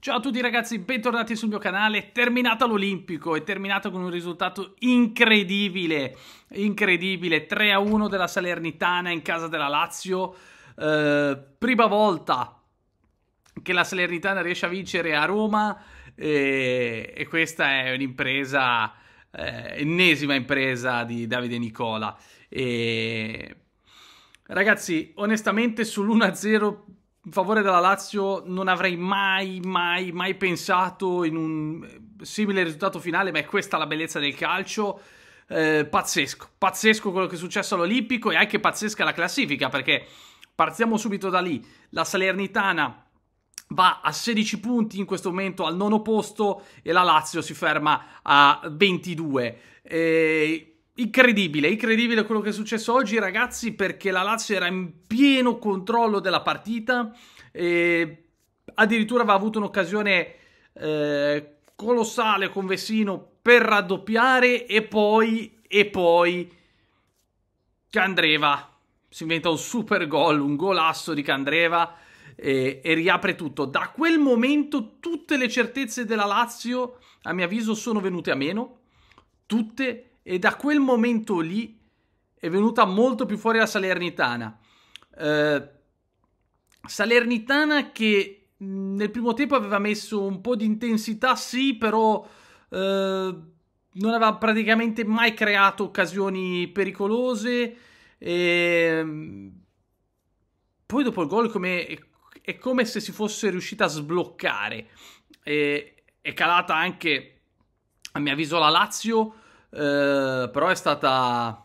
Ciao a tutti ragazzi, bentornati sul mio canale. Terminata l'Olimpico, è terminata con un risultato incredibile, incredibile. 3 a 1 della Salernitana in casa della Lazio. Eh, prima volta che la Salernitana riesce a vincere a Roma eh, e questa è un'impresa, eh, ennesima impresa di Davide Nicola. Eh, ragazzi, onestamente sull'1-0 in favore della Lazio non avrei mai, mai, mai pensato in un simile risultato finale, ma è questa la bellezza del calcio. Eh, pazzesco, pazzesco quello che è successo all'Olimpico e anche pazzesca la classifica perché partiamo subito da lì. La Salernitana va a 16 punti in questo momento al nono posto e la Lazio si ferma a 22. Eh, Incredibile, incredibile quello che è successo oggi ragazzi perché la Lazio era in pieno controllo della partita e addirittura aveva avuto un'occasione eh, colossale con Vessino per raddoppiare e poi, e poi Candreva si inventa un super gol, un golasso di Candreva e, e riapre tutto. Da quel momento tutte le certezze della Lazio a mio avviso sono venute a meno, tutte e da quel momento lì è venuta molto più fuori la Salernitana. Eh, Salernitana che nel primo tempo aveva messo un po' di intensità, sì, però eh, non aveva praticamente mai creato occasioni pericolose. E... Ehm, poi dopo il gol come... è come se si fosse riuscita a sbloccare. E... È calata anche, a mio avviso, la Lazio eh, però è stata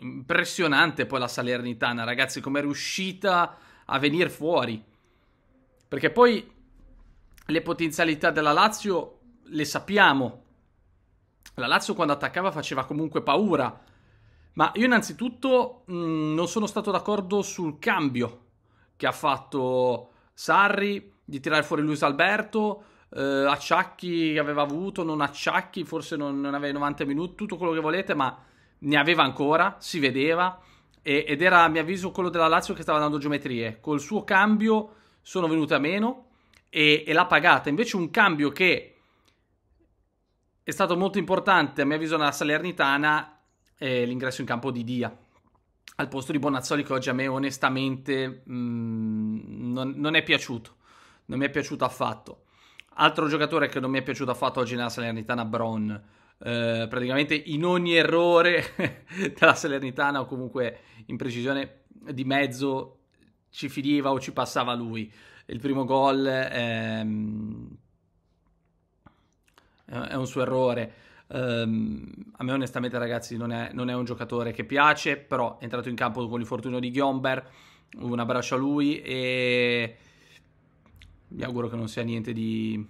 impressionante poi la Salernitana, ragazzi, come è riuscita a venire fuori. Perché poi le potenzialità della Lazio le sappiamo. La Lazio quando attaccava faceva comunque paura. Ma io innanzitutto mh, mm, non sono stato d'accordo sul cambio che ha fatto Sarri di tirare fuori Luis Alberto eh, acciacchi che aveva avuto, non acciacchi, forse non, non aveva i 90 minuti, tutto quello che volete, ma ne aveva ancora, si vedeva e, ed era a mio avviso quello della Lazio che stava dando geometrie. Col suo cambio sono venute a meno e, e l'ha pagata. Invece un cambio che è stato molto importante, a mio avviso, nella Salernitana è l'ingresso in campo di Dia al posto di Bonazzoli che oggi a me onestamente mh, mm, non, non, è piaciuto, non mi è piaciuto affatto. Altro giocatore che non mi è piaciuto affatto oggi nella Salernitana, Bron. Eh, praticamente in ogni errore della Salernitana o comunque in precisione di mezzo ci finiva o ci passava lui. Il primo gol ehm, è un suo errore. Um, a me onestamente ragazzi non è, non è, un giocatore che piace, però è entrato in campo con l'infortunio di Ghiomber, un abbraccio a lui e mi auguro che non sia niente di,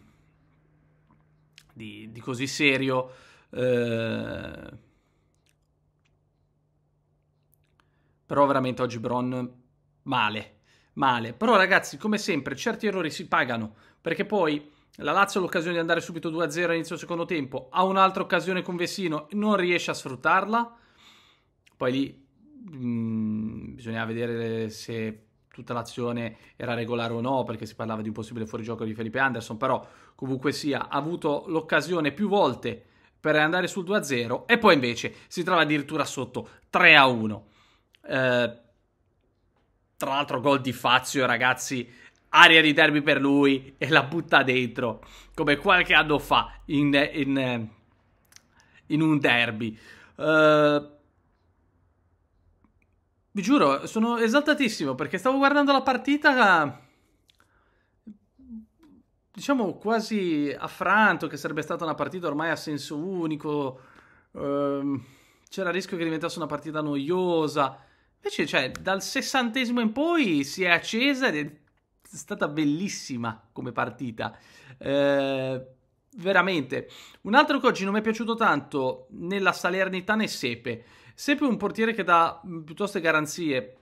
di, di così serio. Eh, però veramente oggi Bron male, male. Però ragazzi, come sempre, certi errori si pagano, perché poi la Lazio ha l'occasione di andare subito 2-0 all'inizio del secondo tempo, ha un'altra occasione con Vessino, non riesce a sfruttarla. Poi lì mh, mm, bisogna vedere se tutta l'azione era regolare o no, perché si parlava di un possibile fuorigioco di Felipe Anderson, però comunque sia, ha avuto l'occasione più volte per andare sul 2-0 e poi invece si trova addirittura sotto 3-1. Eh, tra l'altro gol di Fazio, ragazzi, aria di derby per lui e la butta dentro, come qualche anno fa in, in, in un derby. Eh, vi giuro, sono esaltatissimo perché stavo guardando la partita diciamo quasi affranto che sarebbe stata una partita ormai a senso unico. Ehm, c'era il rischio che diventasse una partita noiosa. Invece, cioè, dal sessantesimo in poi si è accesa ed è stata bellissima come partita. Eh, veramente. Un altro che oggi non mi è piaciuto tanto nella Salernitana e Sepe. Sempre un portiere che dà mm, piuttosto garanzie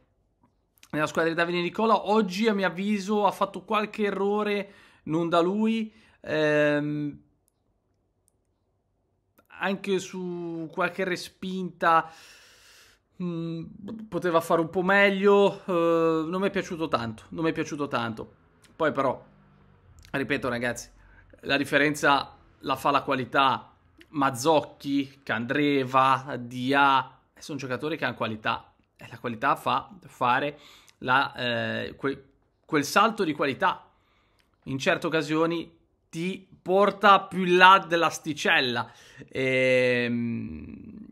nella squadra di Davide Nicola. Oggi, a mio avviso, ha fatto qualche errore, non da lui. Ehm, anche su qualche respinta mh, mm, poteva fare un po' meglio. Eh, non mi è piaciuto tanto. Non mi è piaciuto tanto. Poi, però, ripeto, ragazzi, la differenza la fa la qualità. Mazzocchi, Candreva, Dia, sono giocatori che hanno qualità e la qualità fa fare la, eh, que- quel salto di qualità. In certe occasioni ti porta più in là dell'asticella e ehm,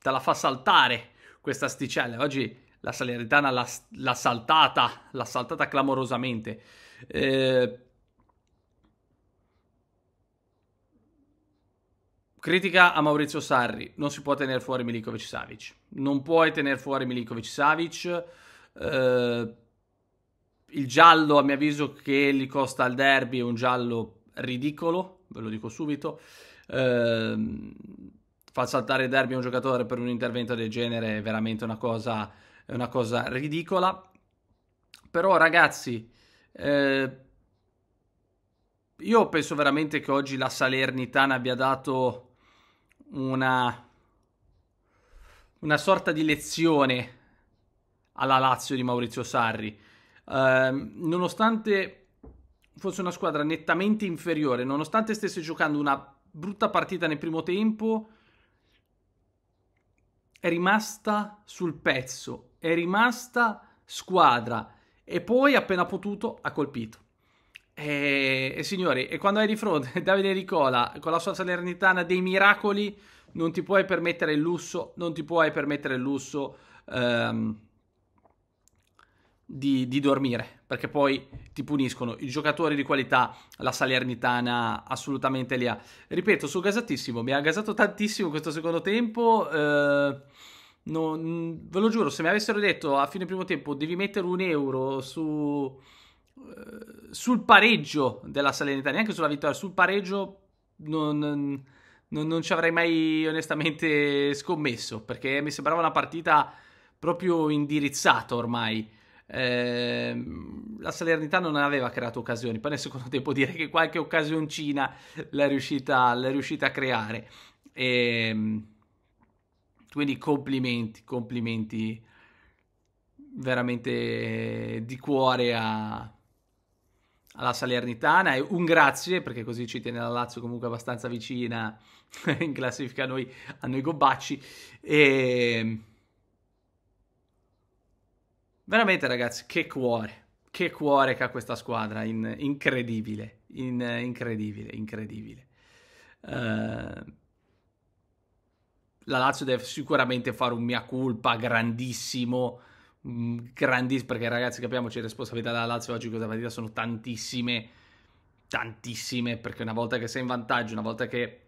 te la fa saltare questa asticella. Oggi la Salernitana l'ha, l'ha saltata, l'ha saltata clamorosamente. Eh, Critica a Maurizio Sarri, non si può tenere fuori Milikovic Savic. Non puoi tenere fuori Milikovic Savic. Eh, il giallo, a mio avviso, che gli costa al derby è un giallo ridicolo, ve lo dico subito. Eh, far saltare il derby a un giocatore per un intervento del genere è veramente una cosa, è una cosa ridicola. Però, ragazzi, eh, io penso veramente che oggi la Salernitana abbia dato una, una sorta di lezione alla Lazio di Maurizio Sarri. Eh, nonostante fosse una squadra nettamente inferiore, nonostante stesse giocando una brutta partita nel primo tempo, è rimasta sul pezzo, è rimasta squadra e poi appena potuto ha colpito. E, eh, e signori, e quando hai di fronte Davide Ricola con la sua Salernitana dei miracoli, non ti puoi permettere il lusso, non ti puoi permettere il lusso ehm, di, di, dormire, perché poi ti puniscono. I giocatori di qualità, la Salernitana assolutamente li ha. Ripeto, sono gasatissimo, mi ha gasato tantissimo questo secondo tempo. Eh, non, mm, ve lo giuro, se mi avessero detto a fine primo tempo devi mettere un euro su eh, sul pareggio della Salernitana, neanche sulla vittoria, sul pareggio non, non, non, ci avrei mai onestamente scommesso perché mi sembrava una partita proprio indirizzata ormai. Ehm, la Salernitana non aveva creato occasioni, poi nel secondo tempo dire che qualche occasioncina l'è riuscita, l'è riuscita a creare. E, ehm, quindi complimenti, complimenti veramente di cuore a, alla Salernitana e un grazie perché così ci tiene la Lazio comunque abbastanza vicina in classifica a noi, a noi gobbacci e ehm, veramente ragazzi che cuore che cuore che ha questa squadra in, incredibile in, incredibile incredibile uh, la Lazio deve sicuramente fare un mia culpa grandissimo Mm, grandissime, perché ragazzi capiamoci, responsabilità della Lazio oggi questa partita sono tantissime, tantissime, perché una volta che sei in vantaggio, una volta che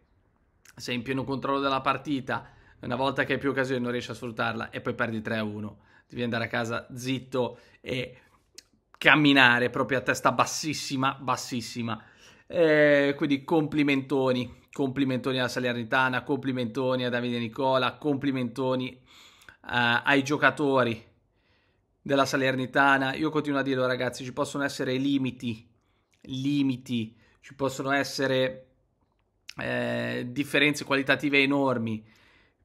sei in pieno controllo della partita, una volta che hai più occasioni non riesci a sfruttarla e poi perdi 3-1, devi andare a casa zitto e camminare proprio a testa bassissima, bassissima. Eh, quindi complimentoni, complimentoni alla Salernitana, complimentoni a Davide Nicola, complimentoni eh, ai giocatori della Salernitana. Io continuo a dirlo, ragazzi, ci possono essere limiti, limiti, ci possono essere eh, differenze qualitative enormi,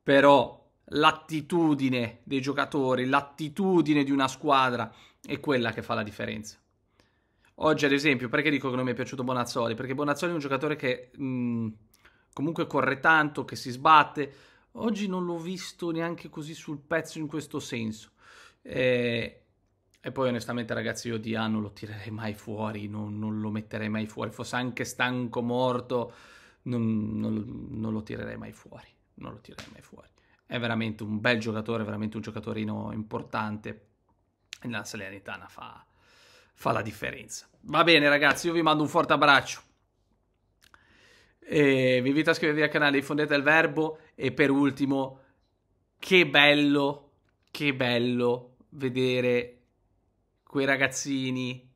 però l'attitudine dei giocatori, l'attitudine di una squadra è quella che fa la differenza. Oggi, ad esempio, perché dico che non mi è piaciuto Bonazzoli? Perché Bonazzoli è un giocatore che mh, mm, comunque corre tanto, che si sbatte. Oggi non l'ho visto neanche così sul pezzo in questo senso. E, e poi onestamente ragazzi io di A non lo tirerei mai fuori, non, non lo metterei mai fuori, fosse anche stanco, morto, non, non, non lo tirerei mai fuori, non lo tirerei mai fuori. È veramente un bel giocatore, veramente un giocatorino importante. E la Salernitana fa, fa la differenza. Va bene ragazzi, io vi mando un forte abbraccio. E vi invito a iscrivervi al canale, diffondete il verbo e per ultimo, che bello, che bello vedere quei ragazzini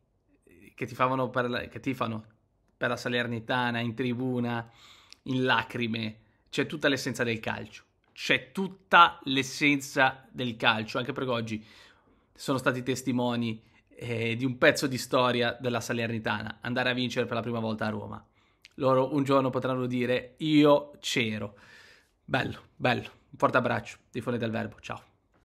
che tifavano per la, che tifano per la Salernitana in tribuna in lacrime. C'è tutta l'essenza del calcio. C'è tutta l'essenza del calcio, anche perché oggi sono stati testimoni eh, di un pezzo di storia della Salernitana, andare a vincere per la prima volta a Roma. Loro un giorno potranno dire io c'ero. Bello, bello. Un forte abbraccio tifone del Verbo. Ciao.